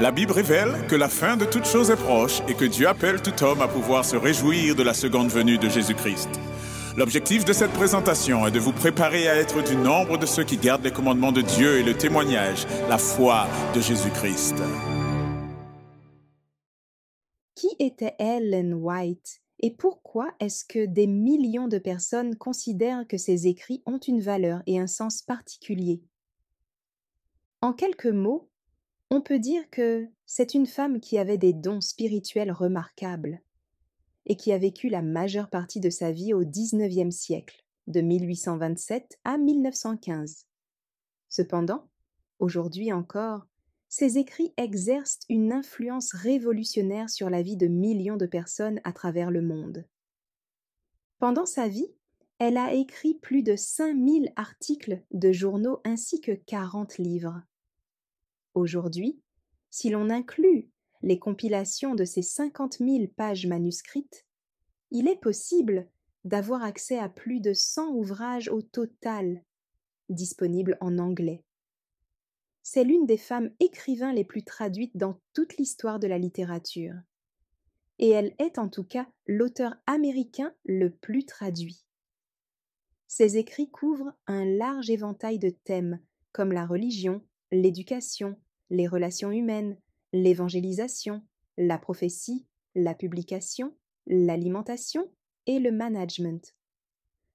La Bible révèle que la fin de toutes choses est proche et que Dieu appelle tout homme à pouvoir se réjouir de la seconde venue de Jésus-Christ. L'objectif de cette présentation est de vous préparer à être du nombre de ceux qui gardent les commandements de Dieu et le témoignage, la foi de Jésus-Christ. Qui était Ellen White et pourquoi est-ce que des millions de personnes considèrent que ses écrits ont une valeur et un sens particulier En quelques mots, on peut dire que c'est une femme qui avait des dons spirituels remarquables et qui a vécu la majeure partie de sa vie au XIXe siècle, de 1827 à 1915. Cependant, aujourd'hui encore, ses écrits exercent une influence révolutionnaire sur la vie de millions de personnes à travers le monde. Pendant sa vie, elle a écrit plus de 5000 articles de journaux ainsi que 40 livres. Aujourd'hui, si l'on inclut les compilations de ces 50 000 pages manuscrites, il est possible d'avoir accès à plus de 100 ouvrages au total disponibles en anglais. C'est l'une des femmes écrivains les plus traduites dans toute l'histoire de la littérature. Et elle est en tout cas l'auteur américain le plus traduit. Ses écrits couvrent un large éventail de thèmes comme la religion, l'éducation, les relations humaines, l'évangélisation, la prophétie, la publication, l'alimentation et le management.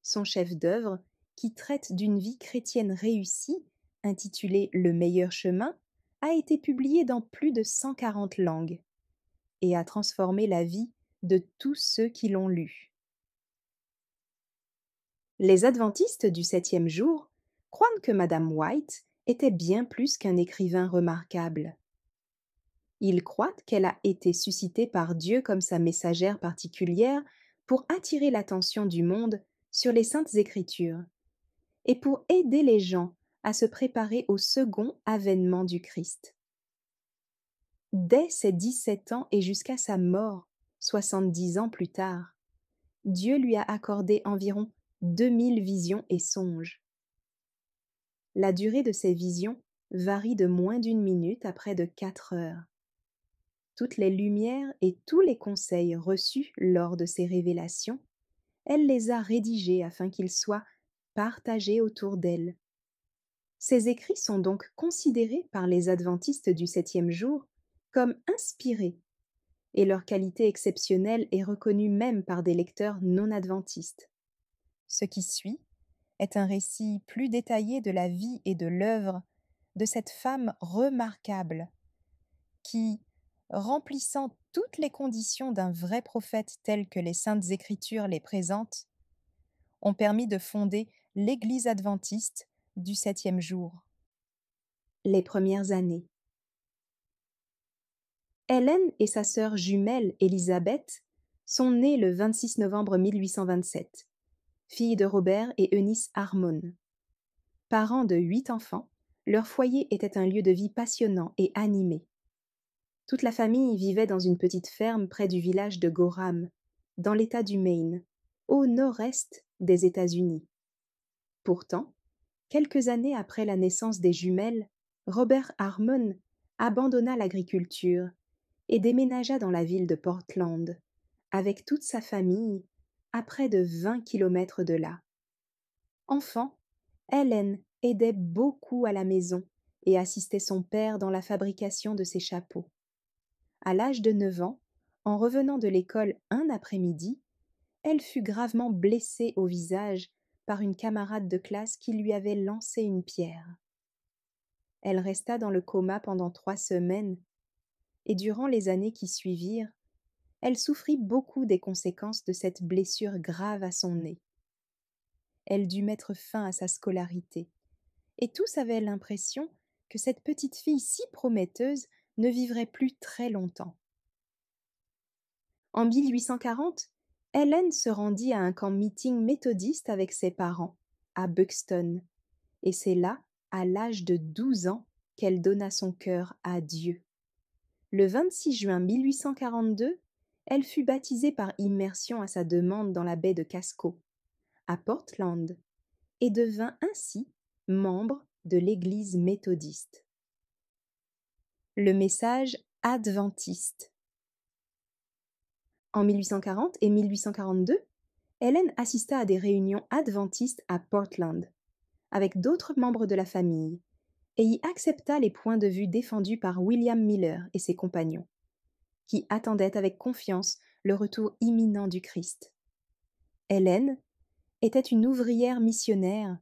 Son chef d'œuvre, qui traite d'une vie chrétienne réussie, intitulé Le meilleur chemin, a été publié dans plus de 140 langues et a transformé la vie de tous ceux qui l'ont lu. Les adventistes du septième jour croient que Madame White était bien plus qu'un écrivain remarquable. Il croit qu'elle a été suscitée par Dieu comme sa messagère particulière pour attirer l'attention du monde sur les saintes écritures et pour aider les gens à se préparer au second avènement du Christ. Dès ses 17 ans et jusqu'à sa mort, 70 ans plus tard, Dieu lui a accordé environ 2000 visions et songes. La durée de ces visions varie de moins d'une minute à près de quatre heures. Toutes les lumières et tous les conseils reçus lors de ces révélations, elle les a rédigés afin qu'ils soient partagés autour d'elle. Ces écrits sont donc considérés par les adventistes du septième jour comme inspirés, et leur qualité exceptionnelle est reconnue même par des lecteurs non adventistes. Ce qui suit est un récit plus détaillé de la vie et de l'œuvre de cette femme remarquable qui, remplissant toutes les conditions d'un vrai prophète tel que les saintes écritures les présentent, ont permis de fonder l'Église adventiste du septième jour. Les premières années. Hélène et sa sœur jumelle Élisabeth sont nées le 26 novembre 1827 fille de Robert et Eunice Harmon. Parents de huit enfants, leur foyer était un lieu de vie passionnant et animé. Toute la famille vivait dans une petite ferme près du village de Gorham, dans l'État du Maine, au nord-est des États-Unis. Pourtant, quelques années après la naissance des jumelles, Robert Harmon abandonna l'agriculture et déménagea dans la ville de Portland, avec toute sa famille à près de 20 kilomètres de là. Enfant, Hélène aidait beaucoup à la maison et assistait son père dans la fabrication de ses chapeaux. À l'âge de 9 ans, en revenant de l'école un après-midi, elle fut gravement blessée au visage par une camarade de classe qui lui avait lancé une pierre. Elle resta dans le coma pendant trois semaines, et durant les années qui suivirent, elle souffrit beaucoup des conséquences de cette blessure grave à son nez. Elle dut mettre fin à sa scolarité, et tous avaient l'impression que cette petite fille si prometteuse ne vivrait plus très longtemps. En 1840, Hélène se rendit à un camp meeting méthodiste avec ses parents, à Buxton, et c'est là, à l'âge de 12 ans, qu'elle donna son cœur à Dieu. Le 26 juin 1842, elle fut baptisée par immersion à sa demande dans la baie de Casco, à Portland, et devint ainsi membre de l'Église méthodiste. Le message adventiste. En 1840 et 1842, Hélène assista à des réunions adventistes à Portland, avec d'autres membres de la famille, et y accepta les points de vue défendus par William Miller et ses compagnons qui attendaient avec confiance le retour imminent du Christ. Hélène était une ouvrière missionnaire,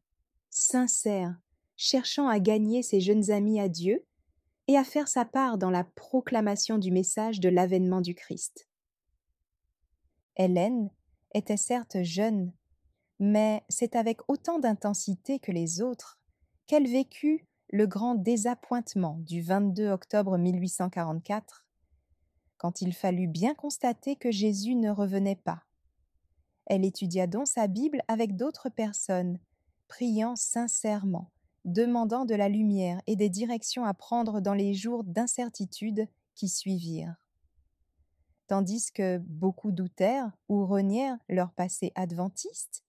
sincère, cherchant à gagner ses jeunes amis à Dieu et à faire sa part dans la proclamation du message de l'avènement du Christ. Hélène était certes jeune, mais c'est avec autant d'intensité que les autres qu'elle vécut le grand désappointement du 22 octobre 1844 quand il fallut bien constater que Jésus ne revenait pas. Elle étudia donc sa Bible avec d'autres personnes, priant sincèrement, demandant de la lumière et des directions à prendre dans les jours d'incertitude qui suivirent. Tandis que beaucoup doutèrent ou renièrent leur passé adventiste,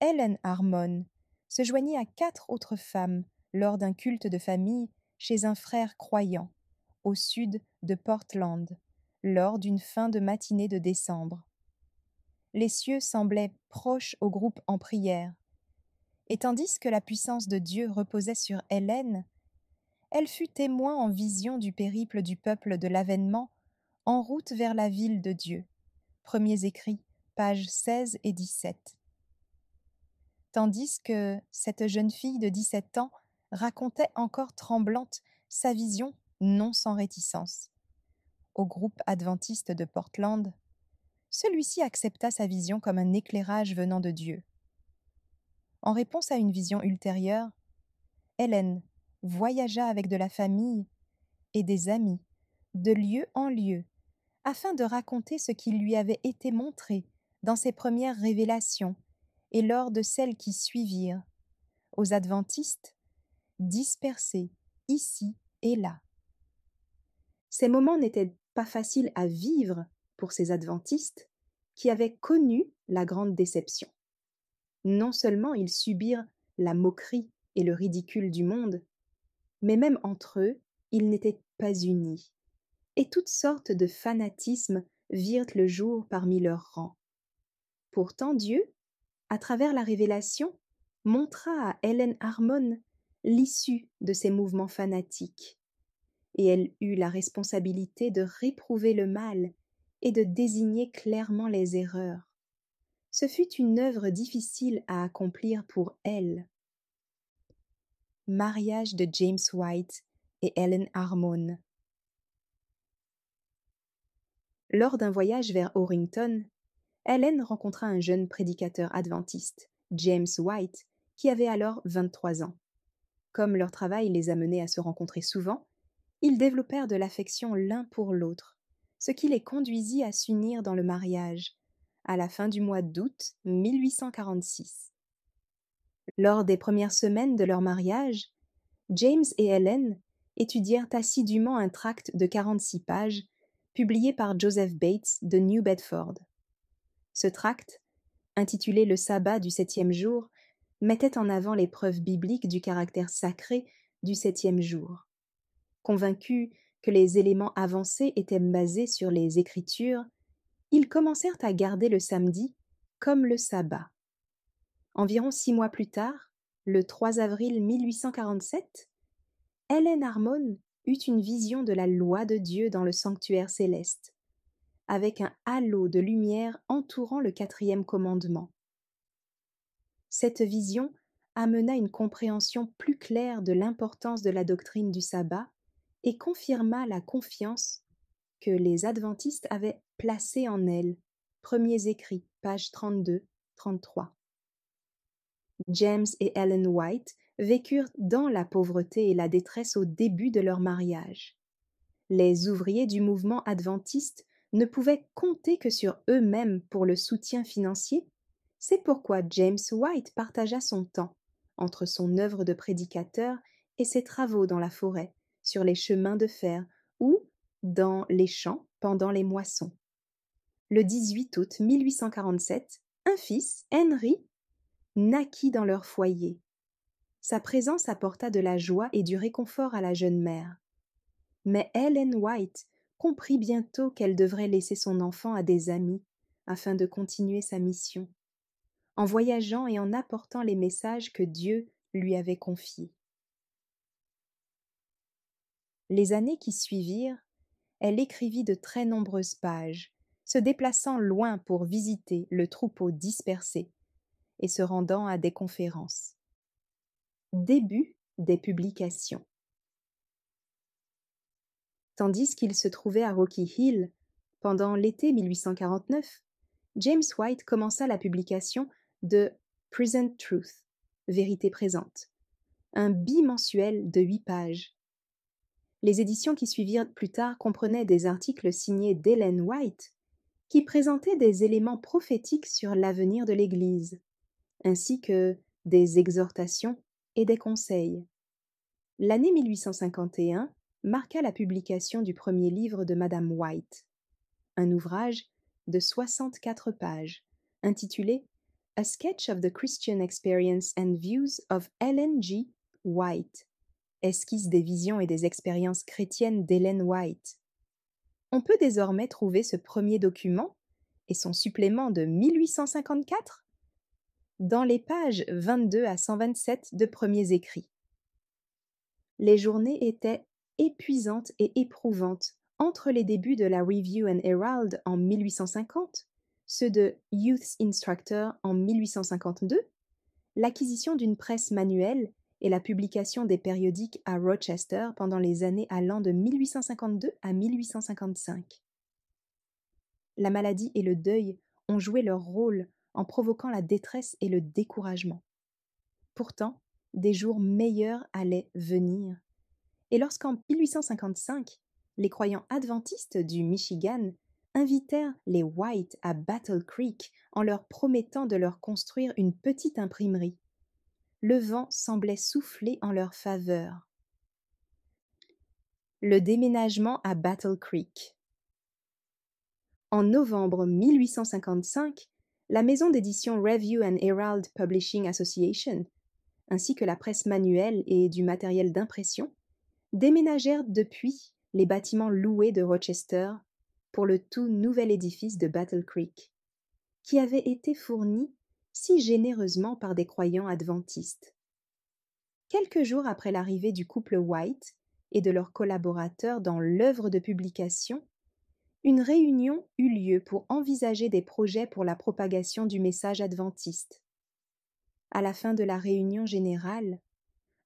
Helen Harmon se joignit à quatre autres femmes lors d'un culte de famille chez un frère croyant au sud de Portland, lors d'une fin de matinée de décembre. Les cieux semblaient proches au groupe en prière. Et tandis que la puissance de Dieu reposait sur Hélène, elle fut témoin en vision du périple du peuple de l'avènement en route vers la ville de Dieu. Premiers écrits, pages 16 et 17. Tandis que cette jeune fille de 17 ans racontait encore tremblante sa vision non sans réticence, au groupe adventiste de Portland, celui-ci accepta sa vision comme un éclairage venant de Dieu. En réponse à une vision ultérieure, Hélène voyagea avec de la famille et des amis, de lieu en lieu, afin de raconter ce qui lui avait été montré dans ses premières révélations et lors de celles qui suivirent, aux adventistes, dispersés ici et là. Ces moments n'étaient pas faciles à vivre pour ces adventistes qui avaient connu la grande déception. Non seulement ils subirent la moquerie et le ridicule du monde, mais même entre eux, ils n'étaient pas unis, et toutes sortes de fanatismes virent le jour parmi leurs rangs. Pourtant Dieu, à travers la révélation, montra à Hélène Harmon l'issue de ces mouvements fanatiques, et elle eut la responsabilité de réprouver le mal et de désigner clairement les erreurs. Ce fut une œuvre difficile à accomplir pour elle. Mariage de James White et Ellen Harmon. Lors d'un voyage vers Orrington, Ellen rencontra un jeune prédicateur adventiste, James White, qui avait alors 23 ans. Comme leur travail les amenait à se rencontrer souvent, ils développèrent de l'affection l'un pour l'autre, ce qui les conduisit à s'unir dans le mariage, à la fin du mois d'août 1846. Lors des premières semaines de leur mariage, James et Helen étudièrent assidûment un tract de 46 pages publié par Joseph Bates de New Bedford. Ce tract, intitulé Le sabbat du septième jour, mettait en avant les preuves bibliques du caractère sacré du septième jour. Convaincus que les éléments avancés étaient basés sur les Écritures, ils commencèrent à garder le samedi comme le sabbat. Environ six mois plus tard, le 3 avril 1847, Hélène Harmon eut une vision de la loi de Dieu dans le sanctuaire céleste, avec un halo de lumière entourant le quatrième commandement. Cette vision amena une compréhension plus claire de l'importance de la doctrine du sabbat et confirma la confiance que les adventistes avaient placée en elle. Premiers écrits, page 32-33. James et Ellen White vécurent dans la pauvreté et la détresse au début de leur mariage. Les ouvriers du mouvement adventiste ne pouvaient compter que sur eux-mêmes pour le soutien financier. C'est pourquoi James White partagea son temps entre son œuvre de prédicateur et ses travaux dans la forêt sur les chemins de fer ou dans les champs pendant les moissons. Le 18 août 1847, un fils, Henry, naquit dans leur foyer. Sa présence apporta de la joie et du réconfort à la jeune mère. Mais Ellen White comprit bientôt qu'elle devrait laisser son enfant à des amis afin de continuer sa mission, en voyageant et en apportant les messages que Dieu lui avait confiés. Les années qui suivirent, elle écrivit de très nombreuses pages, se déplaçant loin pour visiter le troupeau dispersé et se rendant à des conférences. Début des publications. Tandis qu'il se trouvait à Rocky Hill pendant l'été 1849, James White commença la publication de Present Truth, Vérité présente, un bimensuel de huit pages, les éditions qui suivirent plus tard comprenaient des articles signés d'Ellen White, qui présentaient des éléments prophétiques sur l'avenir de l'Église, ainsi que des exhortations et des conseils. L'année 1851 marqua la publication du premier livre de Madame White, un ouvrage de 64 pages, intitulé A Sketch of the Christian Experience and Views of Ellen G. White, esquisse des visions et des expériences chrétiennes d'Ellen White. On peut désormais trouver ce premier document et son supplément de 1854 dans les pages 22 à 127 de premiers écrits. Les journées étaient épuisantes et éprouvantes entre les débuts de la Review and Herald en 1850, ceux de Youth's Instructor en 1852, l'acquisition d'une presse manuelle et la publication des périodiques à Rochester pendant les années allant de 1852 à 1855. La maladie et le deuil ont joué leur rôle en provoquant la détresse et le découragement. Pourtant, des jours meilleurs allaient venir. Et lorsqu'en 1855, les croyants adventistes du Michigan invitèrent les White à Battle Creek en leur promettant de leur construire une petite imprimerie le vent semblait souffler en leur faveur. Le déménagement à Battle Creek. En novembre 1855, la maison d'édition Review and Herald Publishing Association, ainsi que la presse manuelle et du matériel d'impression, déménagèrent depuis les bâtiments loués de Rochester pour le tout nouvel édifice de Battle Creek, qui avait été fourni si généreusement par des croyants adventistes. Quelques jours après l'arrivée du couple White et de leurs collaborateurs dans l'œuvre de publication, une réunion eut lieu pour envisager des projets pour la propagation du message adventiste. À la fin de la réunion générale,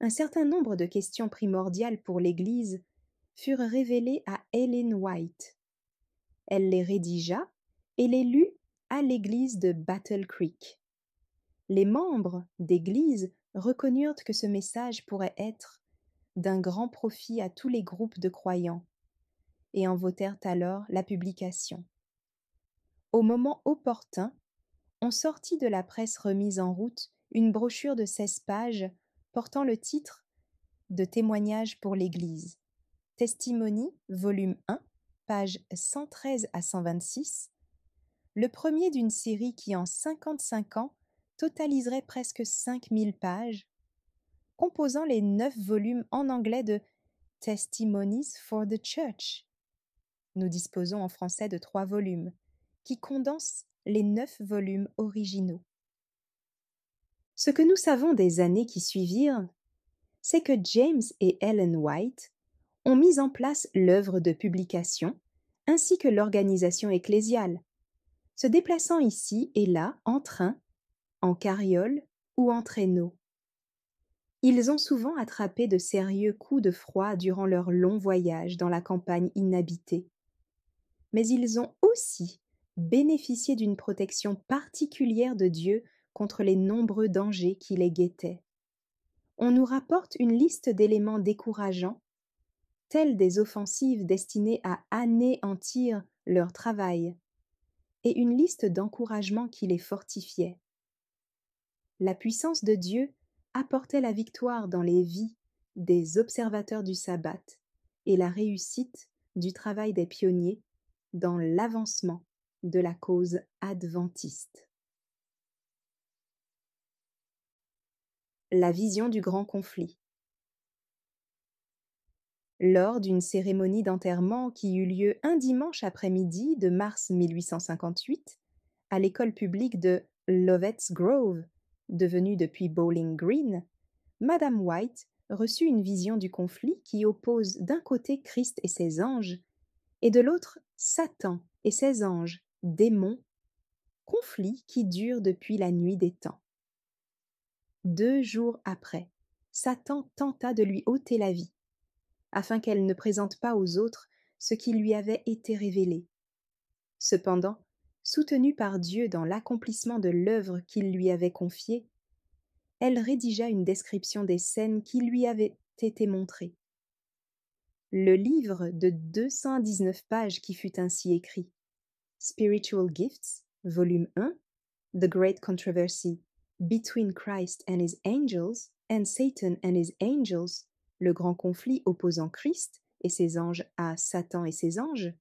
un certain nombre de questions primordiales pour l'Église furent révélées à Ellen White. Elle les rédigea et les lut à l'Église de Battle Creek les membres d'Église reconnurent que ce message pourrait être d'un grand profit à tous les groupes de croyants, et en votèrent alors la publication. Au moment opportun, on sortit de la presse remise en route une brochure de 16 pages portant le titre de témoignage pour l'Église. Testimony, volume 1, pages 113 à 126, le premier d'une série qui en 55 ans totaliserait presque 5000 pages, composant les neuf volumes en anglais de Testimonies for the Church. Nous disposons en français de trois volumes, qui condensent les neuf volumes originaux. Ce que nous savons des années qui suivirent, c'est que James et Ellen White ont mis en place l'œuvre de publication ainsi que l'organisation ecclésiale, se déplaçant ici et là en train en carriole ou en traîneau. Ils ont souvent attrapé de sérieux coups de froid durant leur long voyage dans la campagne inhabitée. Mais ils ont aussi bénéficié d'une protection particulière de Dieu contre les nombreux dangers qui les guettaient. On nous rapporte une liste d'éléments décourageants, tels des offensives destinées à anéantir leur travail, et une liste d'encouragements qui les fortifiaient la puissance de Dieu apportait la victoire dans les vies des observateurs du sabbat et la réussite du travail des pionniers dans l'avancement de la cause adventiste. La vision du grand conflit. Lors d'une cérémonie d'enterrement qui eut lieu un dimanche après-midi de mars 1858 à l'école publique de Lovetts Grove, Devenue depuis Bowling Green, Madame White reçut une vision du conflit qui oppose d'un côté Christ et ses anges, et de l'autre Satan et ses anges, démons, conflit qui dure depuis la nuit des temps. Deux jours après, Satan tenta de lui ôter la vie, afin qu'elle ne présente pas aux autres ce qui lui avait été révélé. Cependant, soutenue par Dieu dans l'accomplissement de l'œuvre qu'il lui avait confiée, elle rédigea une description des scènes qui lui avaient été montrées. Le livre de 219 pages qui fut ainsi écrit, Spiritual Gifts, volume 1, The Great Controversy Between Christ and His Angels and Satan and His Angels, le grand conflit opposant Christ et ses anges à Satan et ses anges,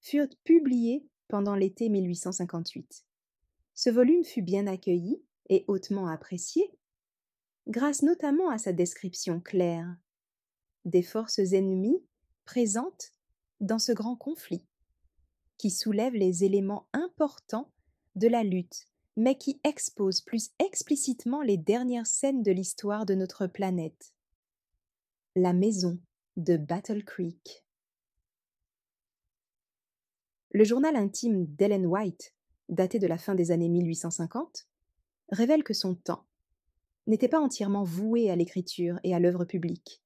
furent publiés pendant l'été 1858. Ce volume fut bien accueilli et hautement apprécié, grâce notamment à sa description claire des forces ennemies présentes dans ce grand conflit, qui soulève les éléments importants de la lutte, mais qui expose plus explicitement les dernières scènes de l'histoire de notre planète. La maison de Battle Creek. Le journal intime d'Ellen White, daté de la fin des années 1850, révèle que son temps n'était pas entièrement voué à l'écriture et à l'œuvre publique.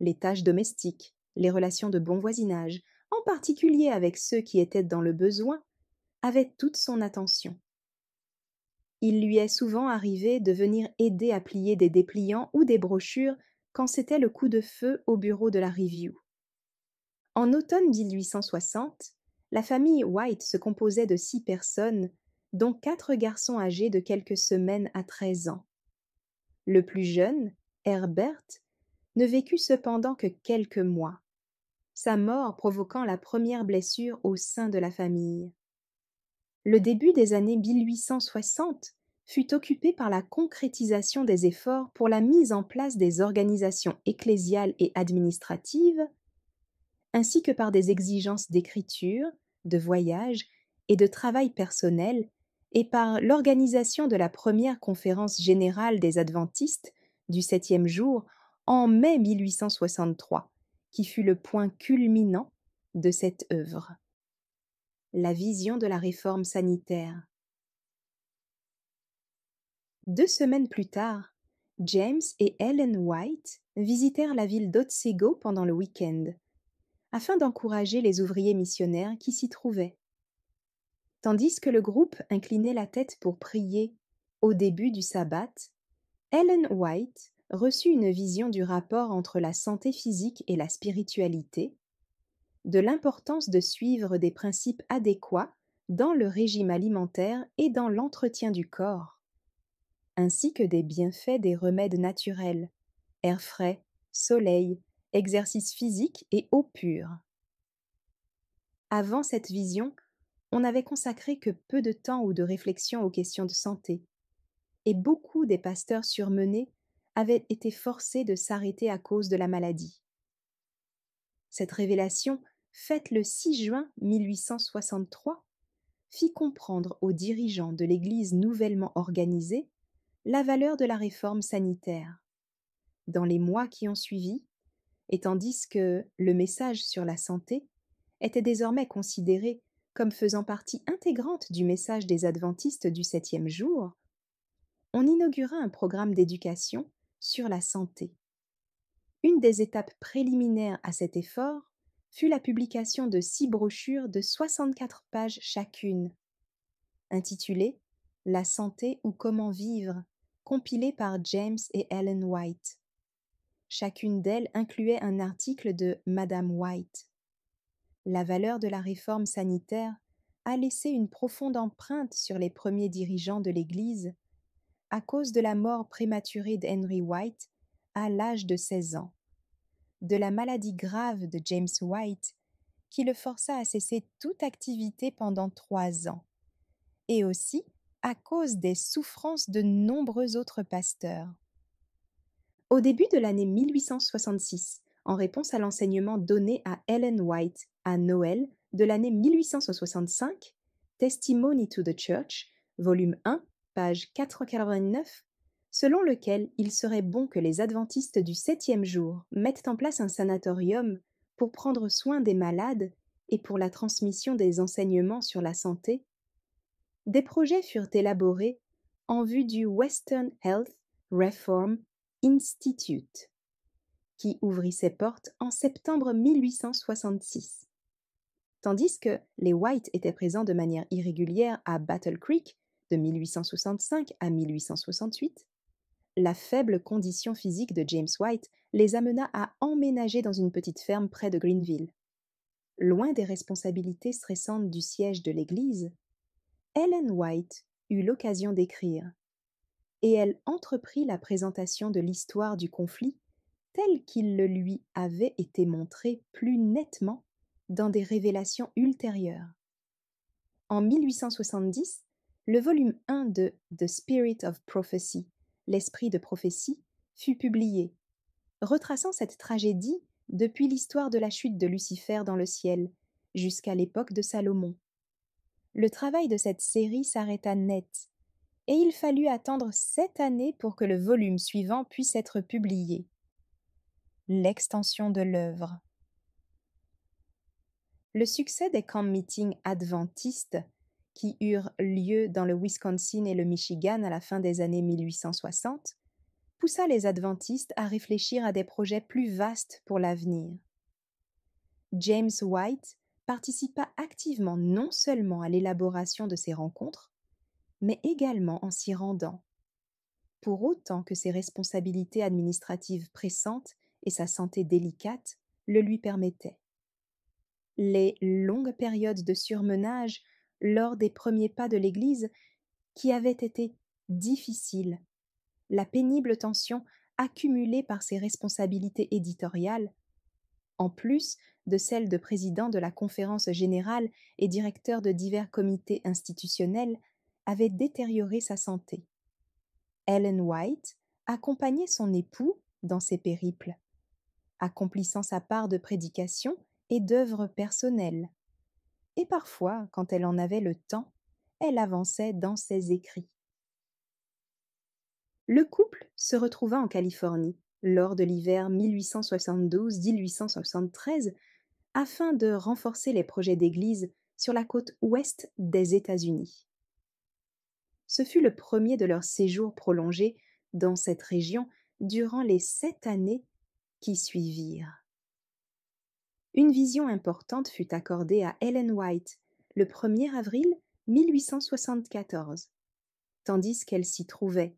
Les tâches domestiques, les relations de bon voisinage, en particulier avec ceux qui étaient dans le besoin, avaient toute son attention. Il lui est souvent arrivé de venir aider à plier des dépliants ou des brochures quand c'était le coup de feu au bureau de la Review. En automne 1860, la famille White se composait de six personnes, dont quatre garçons âgés de quelques semaines à treize ans. Le plus jeune, Herbert, ne vécut cependant que quelques mois, sa mort provoquant la première blessure au sein de la famille. Le début des années 1860 fut occupé par la concrétisation des efforts pour la mise en place des organisations ecclésiales et administratives, ainsi que par des exigences d'écriture, de voyage et de travail personnel, et par l'organisation de la première conférence générale des adventistes du septième jour en mai 1863, qui fut le point culminant de cette œuvre. La vision de la réforme sanitaire. Deux semaines plus tard, James et Ellen White visitèrent la ville d'Otsego pendant le week-end afin d'encourager les ouvriers missionnaires qui s'y trouvaient. Tandis que le groupe inclinait la tête pour prier au début du sabbat, Ellen White reçut une vision du rapport entre la santé physique et la spiritualité, de l'importance de suivre des principes adéquats dans le régime alimentaire et dans l'entretien du corps, ainsi que des bienfaits des remèdes naturels, air frais, soleil, exercice physique et eau pure. Avant cette vision, on n'avait consacré que peu de temps ou de réflexion aux questions de santé, et beaucoup des pasteurs surmenés avaient été forcés de s'arrêter à cause de la maladie. Cette révélation, faite le 6 juin 1863, fit comprendre aux dirigeants de l'Église nouvellement organisée la valeur de la réforme sanitaire. Dans les mois qui ont suivi, et tandis que le message sur la santé était désormais considéré comme faisant partie intégrante du message des adventistes du septième jour, on inaugura un programme d'éducation sur la santé. Une des étapes préliminaires à cet effort fut la publication de six brochures de 64 pages chacune, intitulées La santé ou comment vivre, compilées par James et Ellen White. Chacune d'elles incluait un article de Madame White. La valeur de la réforme sanitaire a laissé une profonde empreinte sur les premiers dirigeants de l'Église à cause de la mort prématurée d'Henry White à l'âge de 16 ans, de la maladie grave de James White qui le força à cesser toute activité pendant trois ans, et aussi à cause des souffrances de nombreux autres pasteurs. Au début de l'année 1866, en réponse à l'enseignement donné à Ellen White à Noël de l'année 1865, Testimony to the Church, volume 1, page 489, selon lequel il serait bon que les adventistes du septième jour mettent en place un sanatorium pour prendre soin des malades et pour la transmission des enseignements sur la santé, des projets furent élaborés en vue du Western Health Reform Institute, qui ouvrit ses portes en septembre 1866. Tandis que les White étaient présents de manière irrégulière à Battle Creek de 1865 à 1868, la faible condition physique de James White les amena à emménager dans une petite ferme près de Greenville. Loin des responsabilités stressantes du siège de l'Église, Ellen White eut l'occasion d'écrire et elle entreprit la présentation de l'histoire du conflit tel qu'il le lui avait été montré plus nettement dans des révélations ultérieures. En 1870, le volume 1 de The Spirit of Prophecy, l'esprit de prophétie, fut publié, retraçant cette tragédie depuis l'histoire de la chute de Lucifer dans le ciel jusqu'à l'époque de Salomon. Le travail de cette série s'arrêta net et il fallut attendre sept années pour que le volume suivant puisse être publié. L'extension de l'œuvre. Le succès des camp meetings adventistes, qui eurent lieu dans le Wisconsin et le Michigan à la fin des années 1860, poussa les adventistes à réfléchir à des projets plus vastes pour l'avenir. James White participa activement non seulement à l'élaboration de ces rencontres, mais également en s'y rendant, pour autant que ses responsabilités administratives pressantes et sa santé délicate le lui permettaient. Les longues périodes de surmenage lors des premiers pas de l'Église, qui avaient été difficiles, la pénible tension accumulée par ses responsabilités éditoriales, en plus de celles de président de la conférence générale et directeur de divers comités institutionnels, avait détérioré sa santé. Ellen White accompagnait son époux dans ses périples, accomplissant sa part de prédication et d'œuvres personnelles. Et parfois, quand elle en avait le temps, elle avançait dans ses écrits. Le couple se retrouva en Californie lors de l'hiver 1872-1873 afin de renforcer les projets d'église sur la côte ouest des États-Unis. Ce fut le premier de leur séjour prolongé dans cette région durant les sept années qui suivirent. Une vision importante fut accordée à Ellen White le 1er avril 1874, tandis qu'elle s'y trouvait,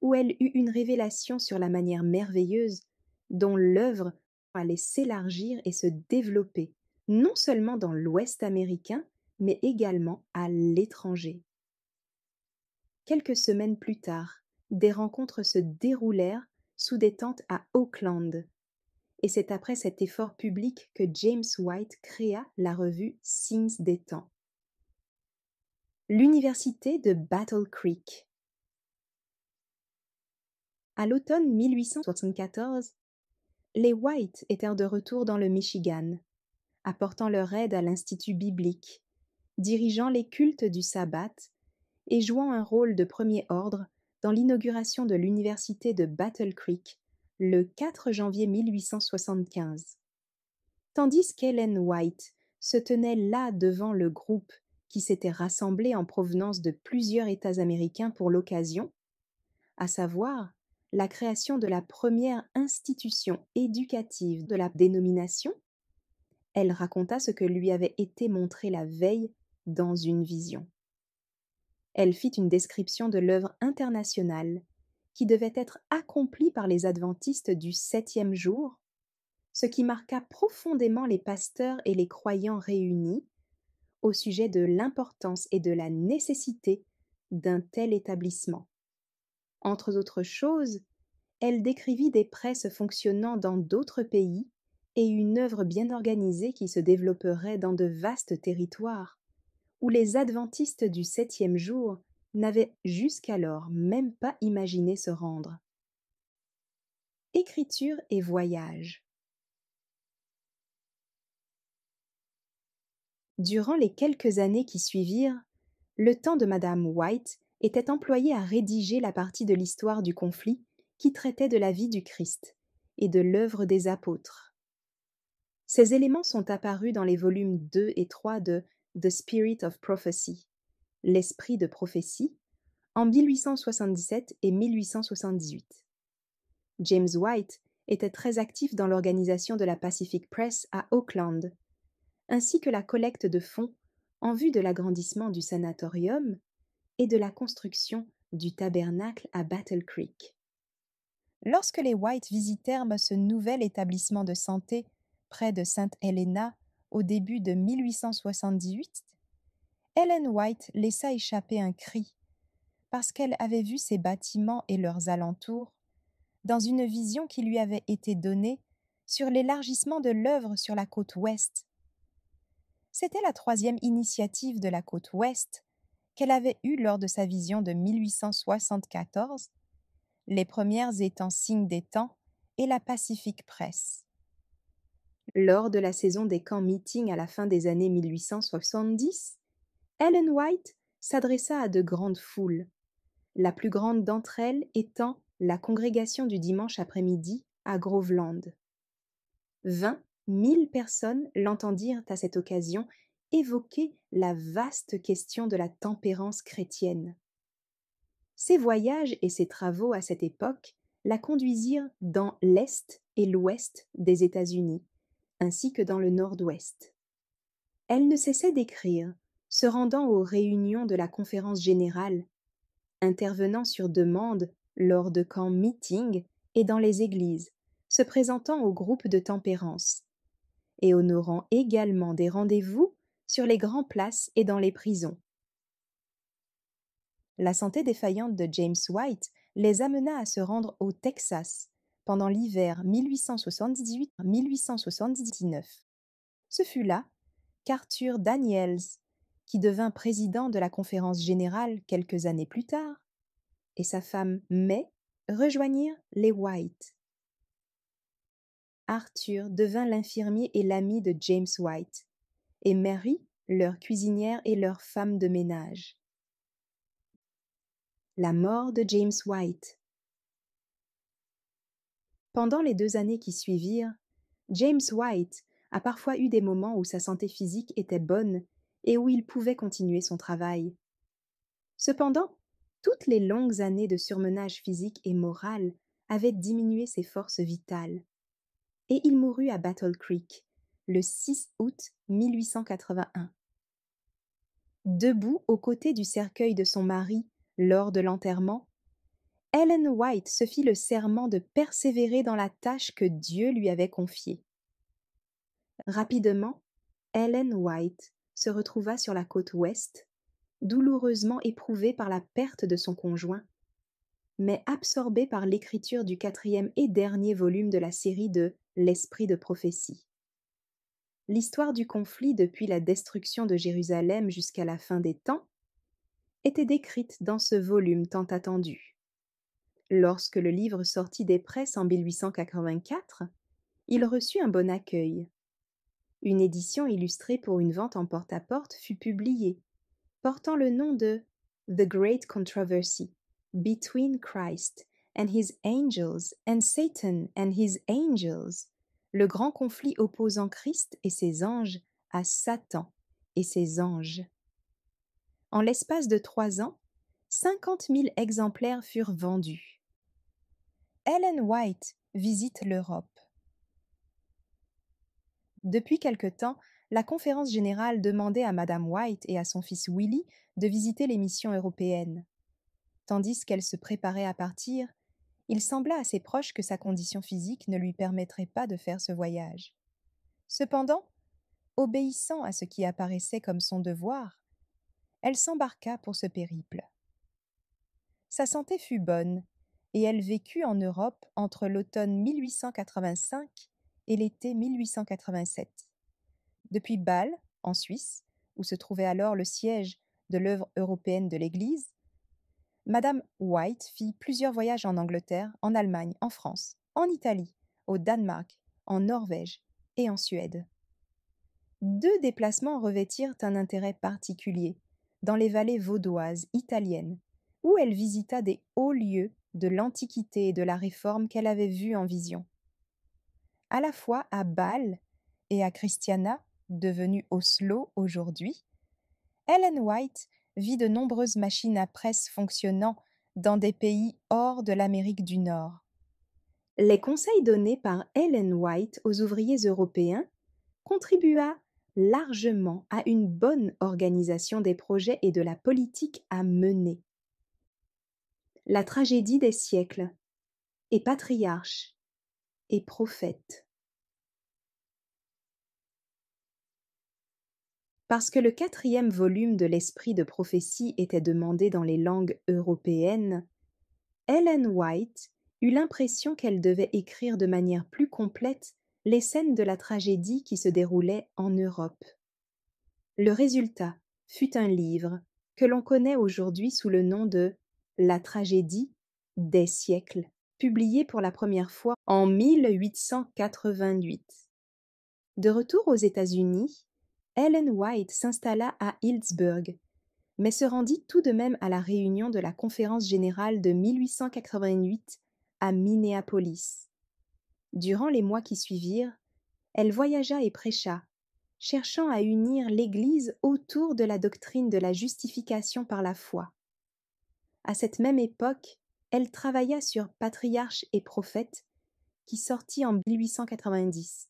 où elle eut une révélation sur la manière merveilleuse dont l'œuvre allait s'élargir et se développer, non seulement dans l'Ouest américain, mais également à l'étranger. Quelques semaines plus tard, des rencontres se déroulèrent sous des tentes à Oakland. Et c'est après cet effort public que James White créa la revue Sings des temps. L'université de Battle Creek. À l'automne 1874, les White étaient de retour dans le Michigan, apportant leur aide à l'Institut biblique, dirigeant les cultes du sabbat et jouant un rôle de premier ordre dans l'inauguration de l'université de Battle Creek le 4 janvier 1875. Tandis qu'Helen White se tenait là devant le groupe qui s'était rassemblé en provenance de plusieurs États américains pour l'occasion, à savoir la création de la première institution éducative de la dénomination, elle raconta ce que lui avait été montré la veille dans une vision. Elle fit une description de l'œuvre internationale qui devait être accomplie par les adventistes du septième jour, ce qui marqua profondément les pasteurs et les croyants réunis au sujet de l'importance et de la nécessité d'un tel établissement. Entre autres choses, elle décrivit des presses fonctionnant dans d'autres pays et une œuvre bien organisée qui se développerait dans de vastes territoires où les adventistes du septième jour n'avaient jusqu'alors même pas imaginé se rendre. Écriture et voyage. Durant les quelques années qui suivirent, le temps de Madame White était employé à rédiger la partie de l'histoire du conflit qui traitait de la vie du Christ et de l'œuvre des apôtres. Ces éléments sont apparus dans les volumes 2 et 3 de The Spirit of Prophecy, L'Esprit de prophétie, en 1877 et 1878. James White était très actif dans l'organisation de la Pacific Press à Auckland, ainsi que la collecte de fonds en vue de l'agrandissement du sanatorium et de la construction du tabernacle à Battle Creek. Lorsque les White visitèrent ce nouvel établissement de santé près de Sainte Helena au début de 1878, Ellen White laissa échapper un cri, parce qu'elle avait vu ces bâtiments et leurs alentours, dans une vision qui lui avait été donnée sur l'élargissement de l'œuvre sur la côte ouest. C'était la troisième initiative de la côte ouest qu'elle avait eue lors de sa vision de 1874, les premières étant Signe des Temps et la Pacific Press. Lors de la saison des camps meeting à la fin des années 1870, Ellen White s'adressa à de grandes foules, la plus grande d'entre elles étant la congrégation du dimanche après-midi à Groveland. Vingt mille personnes l'entendirent à cette occasion évoquer la vaste question de la tempérance chrétienne. Ses voyages et ses travaux à cette époque la conduisirent dans l'Est et l'Ouest des États-Unis, ainsi que dans le nord-ouest. Elle ne cessait d'écrire, se rendant aux réunions de la conférence générale, intervenant sur demande lors de camps meetings et dans les églises, se présentant aux groupes de tempérance, et honorant également des rendez-vous sur les grands places et dans les prisons. La santé défaillante de James White les amena à se rendre au Texas, pendant l'hiver 1878-1879. Ce fut là qu'Arthur Daniels, qui devint président de la conférence générale quelques années plus tard, et sa femme May rejoignirent les White. Arthur devint l'infirmier et l'ami de James White, et Mary leur cuisinière et leur femme de ménage. La mort de James White pendant les deux années qui suivirent, James White a parfois eu des moments où sa santé physique était bonne et où il pouvait continuer son travail. Cependant, toutes les longues années de surmenage physique et moral avaient diminué ses forces vitales. Et il mourut à Battle Creek, le 6 août 1881. Debout aux côtés du cercueil de son mari lors de l'enterrement, Ellen White se fit le serment de persévérer dans la tâche que Dieu lui avait confiée. Rapidement, Ellen White se retrouva sur la côte ouest, douloureusement éprouvée par la perte de son conjoint, mais absorbée par l'écriture du quatrième et dernier volume de la série de L'Esprit de prophétie. L'histoire du conflit depuis la destruction de Jérusalem jusqu'à la fin des temps était décrite dans ce volume tant attendu. Lorsque le livre sortit des presses en 1884, il reçut un bon accueil. Une édition illustrée pour une vente en porte-à-porte fut publiée, portant le nom de The Great Controversy Between Christ and His Angels and Satan and His Angels, le grand conflit opposant Christ et ses anges à Satan et ses anges. En l'espace de trois ans, 50 000 exemplaires furent vendus. Ellen White visite l'Europe. Depuis quelque temps, la conférence générale demandait à Madame White et à son fils Willy de visiter les missions européennes. Tandis qu'elle se préparait à partir, il sembla à ses proches que sa condition physique ne lui permettrait pas de faire ce voyage. Cependant, obéissant à ce qui apparaissait comme son devoir, elle s'embarqua pour ce périple. Sa santé fut bonne, et elle vécut en Europe entre l'automne 1885 et l'été 1887. Depuis Bâle, en Suisse, où se trouvait alors le siège de l'œuvre européenne de l'Église, Madame White fit plusieurs voyages en Angleterre, en Allemagne, en France, en Italie, au Danemark, en Norvège et en Suède. Deux déplacements revêtirent un intérêt particulier dans les vallées vaudoises, italiennes, où elle visita des hauts lieux de l'Antiquité et de la Réforme qu'elle avait vus en vision. À la fois à Bâle et à Christiana, devenue Oslo aujourd'hui, Ellen White vit de nombreuses machines à presse fonctionnant dans des pays hors de l'Amérique du Nord. Les conseils donnés par Ellen White aux ouvriers européens contribua largement à une bonne organisation des projets et de la politique à mener la tragédie des siècles, et patriarche, et prophète. Parce que le quatrième volume de l'esprit de prophétie était demandé dans les langues européennes, Ellen White eut l'impression qu'elle devait écrire de manière plus complète les scènes de la tragédie qui se déroulait en Europe. Le résultat fut un livre que l'on connaît aujourd'hui sous le nom de la tragédie des siècles, publiée pour la première fois en 1888. De retour aux États-Unis, Ellen White s'installa à Hillsburg, mais se rendit tout de même à la réunion de la conférence générale de 1888 à Minneapolis. Durant les mois qui suivirent, elle voyagea et prêcha, cherchant à unir l'Église autour de la doctrine de la justification par la foi. À cette même époque, elle travailla sur Patriarche et prophète, qui sortit en 1890.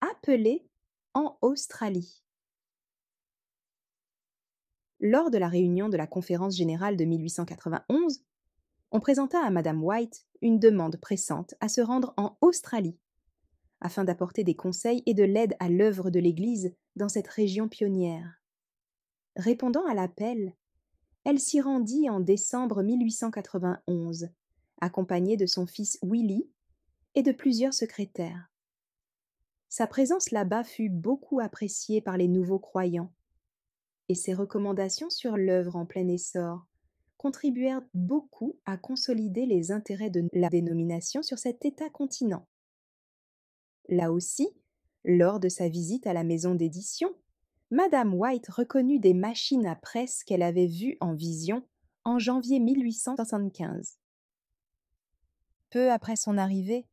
Appelée en Australie. Lors de la réunion de la conférence générale de 1891, on présenta à Madame White une demande pressante à se rendre en Australie, afin d'apporter des conseils et de l'aide à l'œuvre de l'Église dans cette région pionnière. Répondant à l'appel, elle s'y rendit en décembre 1891, accompagnée de son fils Willy et de plusieurs secrétaires. Sa présence là-bas fut beaucoup appréciée par les nouveaux croyants, et ses recommandations sur l'œuvre en plein essor contribuèrent beaucoup à consolider les intérêts de la dénomination sur cet État-continent. Là aussi, lors de sa visite à la maison d'édition, Madame White reconnut des machines à presse qu'elle avait vues en vision en janvier 1875. Peu après son arrivée,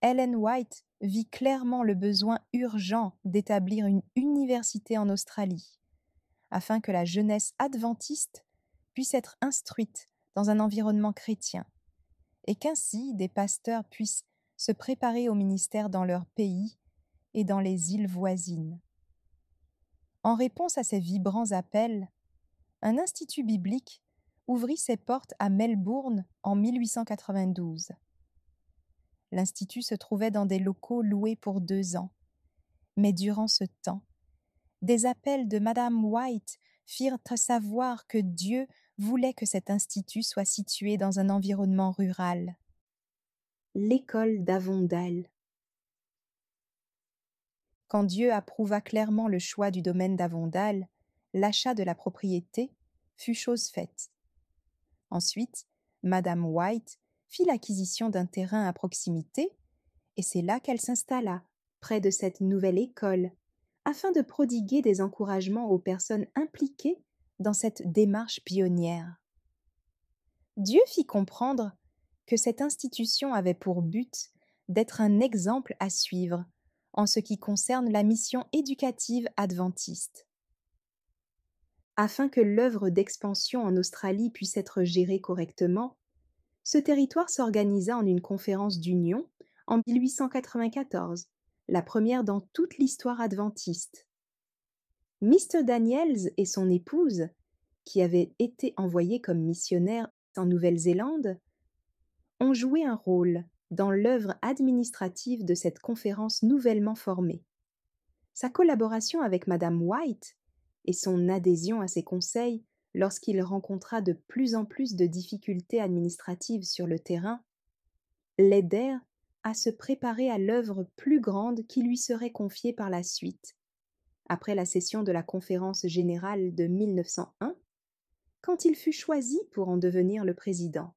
Ellen White vit clairement le besoin urgent d'établir une université en Australie, afin que la jeunesse adventiste puisse être instruite dans un environnement chrétien, et qu'ainsi des pasteurs puissent se préparer au ministère dans leur pays et dans les îles voisines. En réponse à ces vibrants appels, un institut biblique ouvrit ses portes à Melbourne en 1892. L'institut se trouvait dans des locaux loués pour deux ans. Mais durant ce temps, des appels de Madame White firent savoir que Dieu voulait que cet institut soit situé dans un environnement rural. L'école d'Avondale quand Dieu approuva clairement le choix du domaine d'Avondal, l'achat de la propriété fut chose faite. Ensuite, Madame White fit l'acquisition d'un terrain à proximité, et c'est là qu'elle s'installa, près de cette nouvelle école, afin de prodiguer des encouragements aux personnes impliquées dans cette démarche pionnière. Dieu fit comprendre que cette institution avait pour but d'être un exemple à suivre en ce qui concerne la mission éducative adventiste. Afin que l'œuvre d'expansion en Australie puisse être gérée correctement, ce territoire s'organisa en une conférence d'union en 1894, la première dans toute l'histoire adventiste. Mr. Daniels et son épouse, qui avaient été envoyés comme missionnaires en Nouvelle-Zélande, ont joué un rôle, dans l'œuvre administrative de cette conférence nouvellement formée. Sa collaboration avec Madame White et son adhésion à ses conseils lorsqu'il rencontra de plus en plus de difficultés administratives sur le terrain l'aidèrent à se préparer à l'œuvre plus grande qui lui serait confiée par la suite. Après la session de la conférence générale de 1901, quand il fut choisi pour en devenir le président.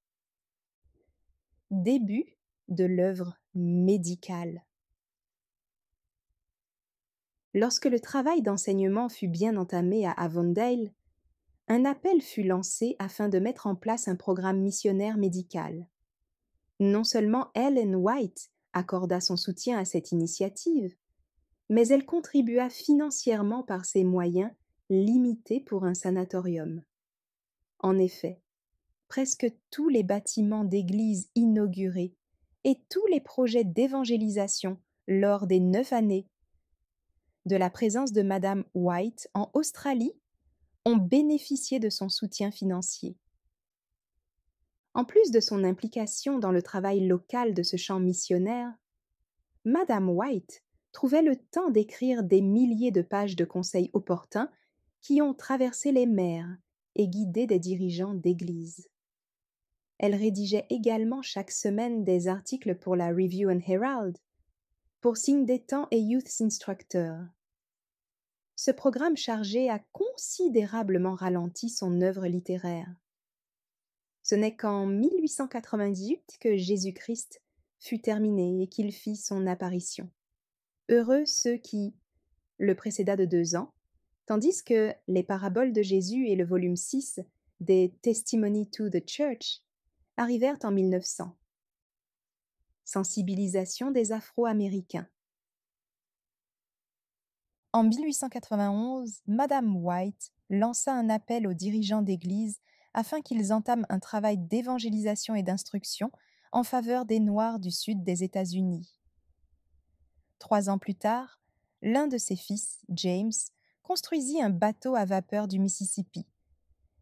Début de l'œuvre médicale. Lorsque le travail d'enseignement fut bien entamé à Avondale, un appel fut lancé afin de mettre en place un programme missionnaire médical. Non seulement Ellen White accorda son soutien à cette initiative, mais elle contribua financièrement par ses moyens limités pour un sanatorium. En effet, presque tous les bâtiments d'église inaugurés et tous les projets d'évangélisation lors des neuf années de la présence de Madame White en Australie ont bénéficié de son soutien financier. En plus de son implication dans le travail local de ce champ missionnaire, Madame White trouvait le temps d'écrire des milliers de pages de conseils opportuns qui ont traversé les mers et guidé des dirigeants d'églises. Elle rédigeait également chaque semaine des articles pour la Review and Herald, pour Signe des Temps et Youth Instructor. Ce programme chargé a considérablement ralenti son œuvre littéraire. Ce n'est qu'en 1898 que Jésus-Christ fut terminé et qu'il fit son apparition. Heureux ceux qui le précéda de deux ans, tandis que les paraboles de Jésus et le volume 6 des Testimony to the Church arrivèrent en 1900. Sensibilisation des Afro-Américains. En 1891, Madame White lança un appel aux dirigeants d'Église afin qu'ils entament un travail d'évangélisation et d'instruction en faveur des Noirs du sud des États-Unis. Trois ans plus tard, l'un de ses fils, James, construisit un bateau à vapeur du Mississippi,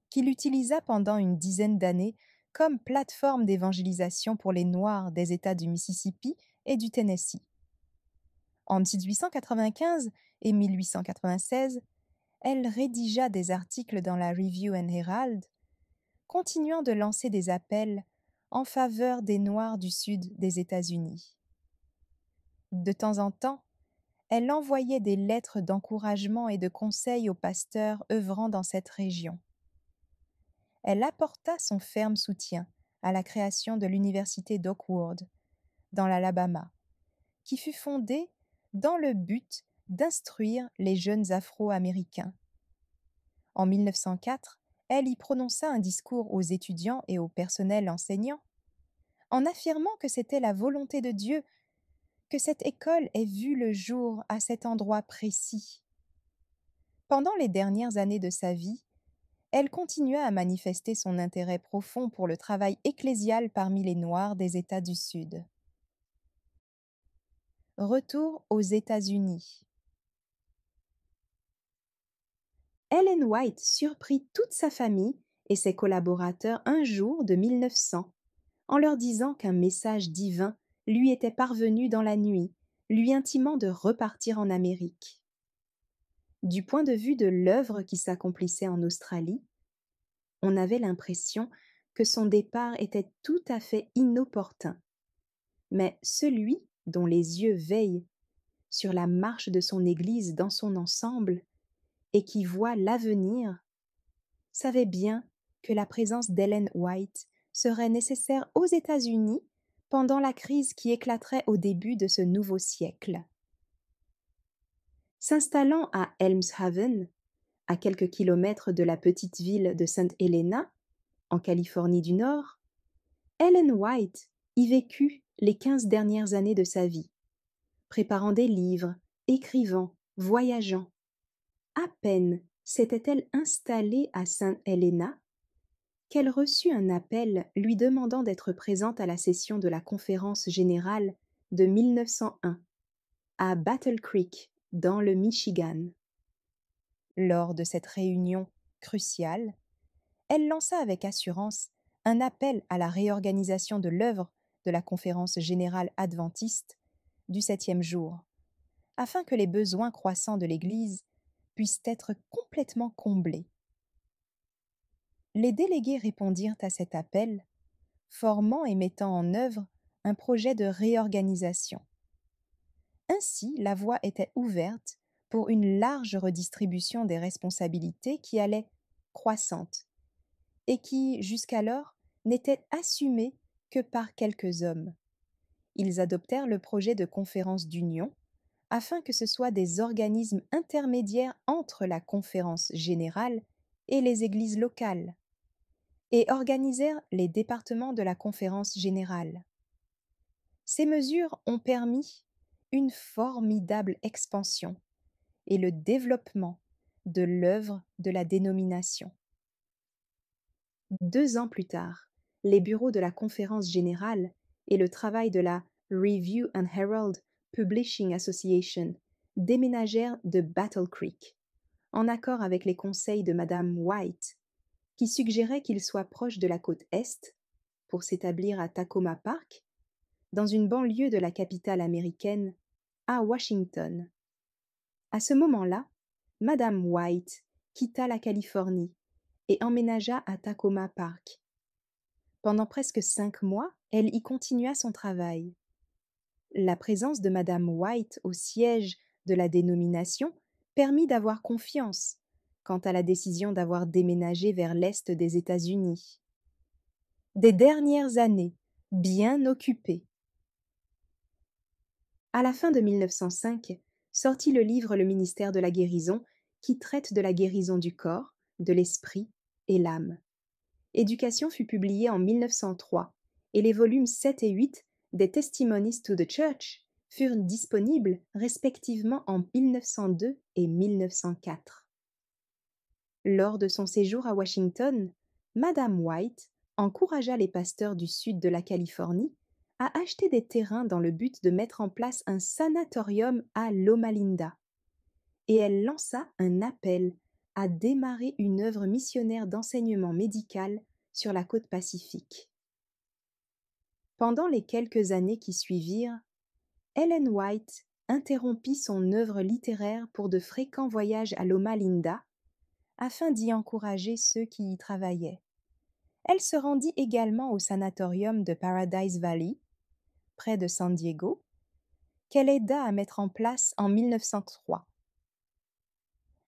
qu'il utilisa pendant une dizaine d'années comme plateforme d'évangélisation pour les Noirs des États du Mississippi et du Tennessee. En 1895 et 1896, elle rédigea des articles dans la Review and Herald, continuant de lancer des appels en faveur des Noirs du Sud des États-Unis. De temps en temps, elle envoyait des lettres d'encouragement et de conseils aux pasteurs œuvrant dans cette région elle apporta son ferme soutien à la création de l'université d'Oakwood, dans l'Alabama, qui fut fondée dans le but d'instruire les jeunes Afro-Américains. En 1904, elle y prononça un discours aux étudiants et au personnel enseignant, en affirmant que c'était la volonté de Dieu que cette école ait vu le jour à cet endroit précis. Pendant les dernières années de sa vie, elle continua à manifester son intérêt profond pour le travail ecclésial parmi les Noirs des États du Sud. Retour aux États-Unis. Ellen White surprit toute sa famille et ses collaborateurs un jour de 1900 en leur disant qu'un message divin lui était parvenu dans la nuit, lui intimant de repartir en Amérique. Du point de vue de l'œuvre qui s'accomplissait en Australie, on avait l'impression que son départ était tout à fait inopportun. Mais celui dont les yeux veillent sur la marche de son Église dans son ensemble et qui voit l'avenir, savait bien que la présence d'Ellen White serait nécessaire aux États-Unis pendant la crise qui éclaterait au début de ce nouveau siècle. S'installant à Elmshaven, à quelques kilomètres de la petite ville de Sainte Helena, en Californie du Nord, Ellen White y vécut les quinze dernières années de sa vie, préparant des livres, écrivant, voyageant. À peine s'était-elle installée à Sainte Helena qu'elle reçut un appel lui demandant d'être présente à la session de la conférence générale de 1901 à Battle Creek, dans le Michigan. Lors de cette réunion cruciale, elle lança avec assurance un appel à la réorganisation de l'œuvre de la conférence générale adventiste du septième jour, afin que les besoins croissants de l'Église puissent être complètement comblés. Les délégués répondirent à cet appel, formant et mettant en œuvre un projet de réorganisation. Ainsi, la voie était ouverte pour une large redistribution des responsabilités qui allait croissante et qui, jusqu'alors, n'était assumée que par quelques hommes. Ils adoptèrent le projet de conférence d'union afin que ce soit des organismes intermédiaires entre la conférence générale et les églises locales, et organisèrent les départements de la conférence générale. Ces mesures ont permis une formidable expansion et le développement de l'œuvre de la dénomination. Deux ans plus tard, les bureaux de la Conférence générale et le travail de la Review and Herald Publishing Association déménagèrent de Battle Creek, en accord avec les conseils de Madame White, qui suggérait qu'ils soient proches de la côte Est pour s'établir à Tacoma Park, dans une banlieue de la capitale américaine à Washington. À ce moment-là, Madame White quitta la Californie et emménagea à Tacoma Park. Pendant presque cinq mois, elle y continua son travail. La présence de Madame White au siège de la dénomination permit d'avoir confiance quant à la décision d'avoir déménagé vers l'est des États-Unis. Des dernières années, bien occupées, à la fin de 1905, sortit le livre Le ministère de la guérison, qui traite de la guérison du corps, de l'esprit et l'âme. Éducation fut publiée en 1903 et les volumes 7 et 8 des Testimonies to the Church furent disponibles respectivement en 1902 et 1904. Lors de son séjour à Washington, Madame White encouragea les pasteurs du sud de la Californie a acheté des terrains dans le but de mettre en place un sanatorium à Loma Linda. Et elle lança un appel à démarrer une œuvre missionnaire d'enseignement médical sur la côte pacifique. Pendant les quelques années qui suivirent, Ellen White interrompit son œuvre littéraire pour de fréquents voyages à Loma Linda, afin d'y encourager ceux qui y travaillaient. Elle se rendit également au sanatorium de Paradise Valley, près de San Diego, qu'elle aida à mettre en place en 1903.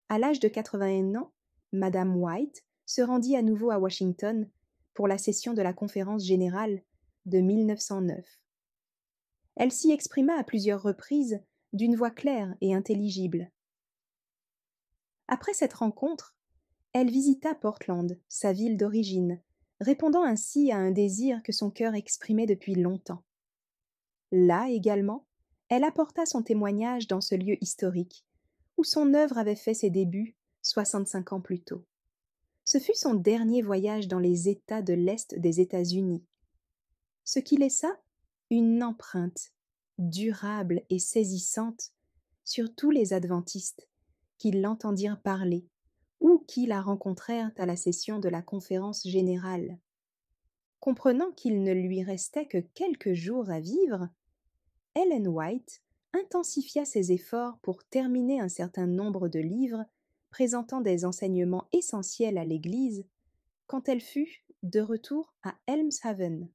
À l'âge de 81 ans, Madame White se rendit à nouveau à Washington pour la session de la conférence générale de 1909. Elle s'y exprima à plusieurs reprises d'une voix claire et intelligible. Après cette rencontre, elle visita Portland, sa ville d'origine, répondant ainsi à un désir que son cœur exprimait depuis longtemps. Là également, elle apporta son témoignage dans ce lieu historique, où son œuvre avait fait ses débuts 65 ans plus tôt. Ce fut son dernier voyage dans les États de l'Est des États-Unis, ce qui laissa une empreinte durable et saisissante sur tous les adventistes qui l'entendirent parler ou qui la rencontrèrent à la session de la conférence générale. Comprenant qu'il ne lui restait que quelques jours à vivre, Ellen White intensifia ses efforts pour terminer un certain nombre de livres présentant des enseignements essentiels à l'Église quand elle fut de retour à Elmshaven.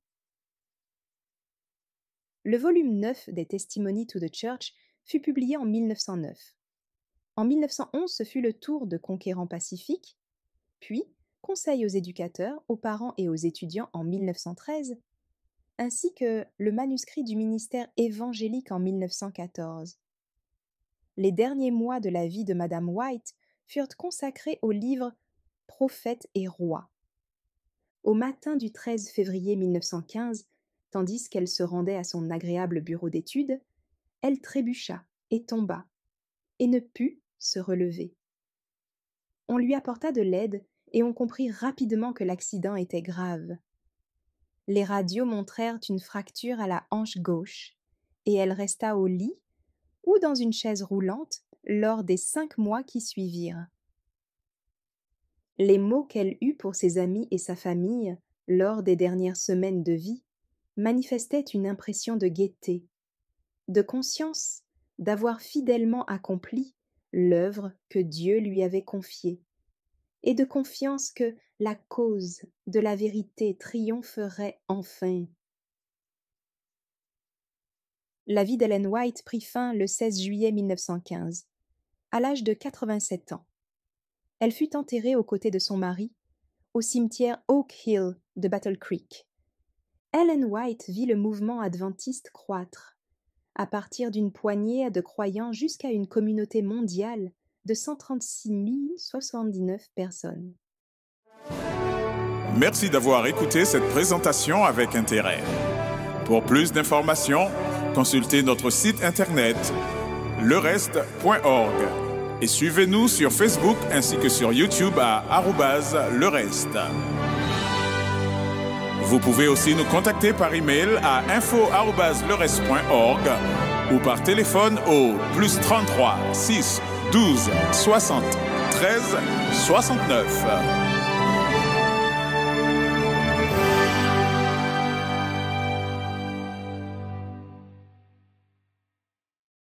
Le volume 9 des Testimonies to the Church fut publié en 1909. En 1911, ce fut le tour de Conquérant Pacifique, puis Conseil aux éducateurs, aux parents et aux étudiants en 1913, ainsi que le manuscrit du ministère évangélique en 1914. Les derniers mois de la vie de Madame White furent consacrés au livre Prophète et Roi ». Au matin du 13 février 1915, tandis qu'elle se rendait à son agréable bureau d'études, elle trébucha et tomba, et ne put se relever. On lui apporta de l'aide, et on comprit rapidement que l'accident était grave les radios montrèrent une fracture à la hanche gauche, et elle resta au lit ou dans une chaise roulante lors des cinq mois qui suivirent. Les mots qu'elle eut pour ses amis et sa famille lors des dernières semaines de vie manifestaient une impression de gaieté, de conscience d'avoir fidèlement accompli l'œuvre que Dieu lui avait confiée, et de confiance que, la cause de la vérité triompherait enfin. La vie d'Ellen White prit fin le 16 juillet 1915, à l'âge de 87 ans. Elle fut enterrée aux côtés de son mari, au cimetière Oak Hill de Battle Creek. Ellen White vit le mouvement adventiste croître, à partir d'une poignée de croyants jusqu'à une communauté mondiale de 136 079 personnes. Merci d'avoir écouté cette présentation avec intérêt. Pour plus d'informations, consultez notre site internet lereste.org et suivez-nous sur Facebook ainsi que sur YouTube à arrobase le Vous pouvez aussi nous contacter par email à reste.org ou par téléphone au plus 33 6 12 60 13 69.